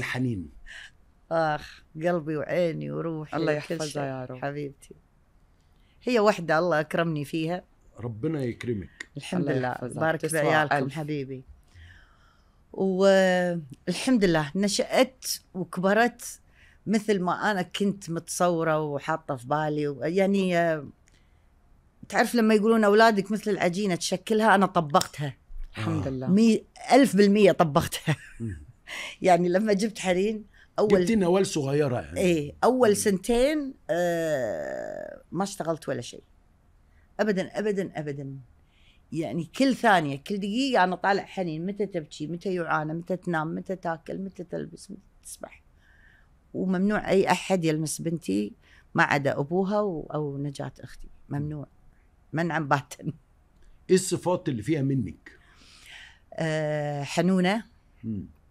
الحنين اخ قلبي وعيني وروحي الله يحفظها يا رب حبيبتي هي وحده الله اكرمني فيها ربنا يكرمك الحمد لله بارك عيالكم حبيبي والحمد لله نشأت وكبرت مثل ما انا كنت متصوره وحاطه في بالي يعني تعرف لما يقولون اولادك مثل العجينه تشكلها انا طبقتها الحمد لله مي... ألف بالمية طبقتها يعني لما جبت حرين اول جبتي نوال صغيره يعني ايه اول سنتين آه ما اشتغلت ولا شيء ابدا ابدا ابدا يعني كل ثانيه كل دقيقه انا طالع حنين متى تبكي متى يعانى متى تنام متى تاكل متى تلبس متى تسبح وممنوع اي احد يلمس بنتي ما عدا ابوها او نجاه اختي ممنوع منعا باتا ايه الصفات اللي فيها منك؟ آه حنونه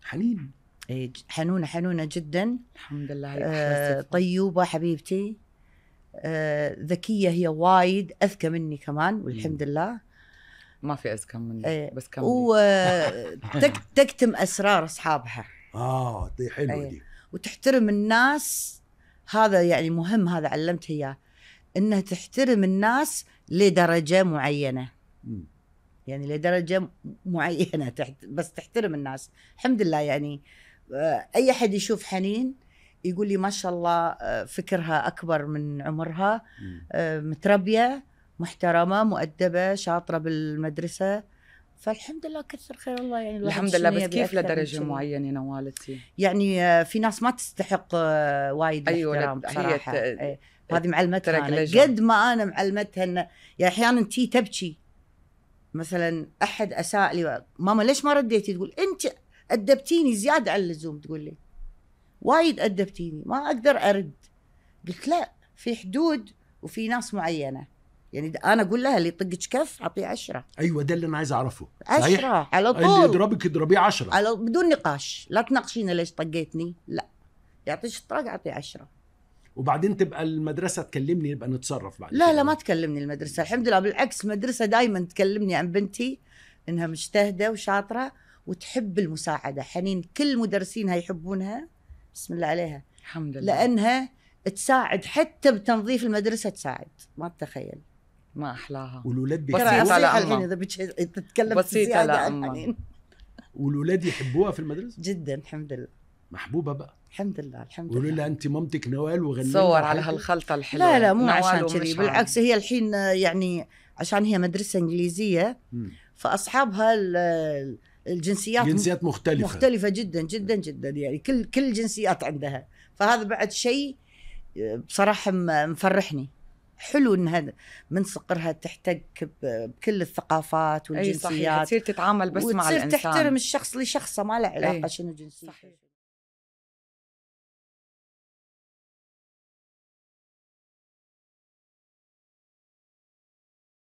حنين إيه، حنونه حنونه جدا الحمد لله عليك آه طيوبه حبيبتي آه ذكيه هي وايد اذكى مني كمان والحمد لله ما في اذكى مني آه بس كملي وتكتم اسرار اصحابها اه دي حلوه إيه، دي وتحترم الناس هذا يعني مهم هذا علمت اياه انها تحترم الناس لدرجه معينه مم. يعني لدرجه معينه تحت بس تحترم الناس الحمد لله يعني آه، اي احد يشوف حنين يقول لي ما شاء الله آه، فكرها اكبر من عمرها آه، متربيه محترمه مؤدبه شاطره بالمدرسه فالحمد لله كثر خير الله يعني الحمد لله بس كيف لدرجه معينه نوالتي يعني في ناس ما تستحق وايد أيوة احترام بصراحه إيه، هذه معلمتها قد ما انا معلمتها ان يعني احيانا تي تبكي مثلا احد اساء لي ماما ليش ما رديتي تقول انت ادبتيني زياده عن اللزوم تقول لي وايد ادبتيني ما اقدر ارد قلت لا في حدود وفي ناس معينه يعني انا اقول لها اللي يطقك كف اعطيه عشرة ايوه ده اللي انا عايز اعرفه عشرة على طول اللي يضربك اضربيه عشرة على بدون نقاش لا تناقشينا ليش طقيتني لا يعطيك طرق اعطيه عشرة وبعدين تبقى المدرسه تكلمني نبقى نتصرف بعد لا لا ما تكلمني المدرسه الحمد لله بالعكس المدرسه دائما تكلمني عن بنتي انها مجتهده وشاطره وتحب المساعده حنين كل مدرسينها يحبونها بسم الله عليها الحمد لله لانها تساعد حتى بتنظيف المدرسه تساعد ما تتخيل ما احلاها والولاد بيحبوها الحين اذا بتتكلم بسيطه لا والولاد يحبوها في المدرسه جدا الحمد لله محبوبه بقى الحمد لله الحمد لله لها انت مامتك نوال وغنيت صور على هالخلطه الحلوه لا لا مو نعم، عشان كذي بالعكس هي الحين يعني عشان هي مدرسه انجليزيه مم. فاصحابها الجنسيات جنسيات مختلفه مختلفه جدا جدا جدا يعني كل كل الجنسيات عندها فهذا بعد شيء بصراحه مفرحني حلو انها من صقرها تحتك بكل الثقافات والجنسيات اي صحيح تصير تتعامل بس مع الانسان وتصير تحترم الشخص لشخصه ما له علاقه شنو جنسيته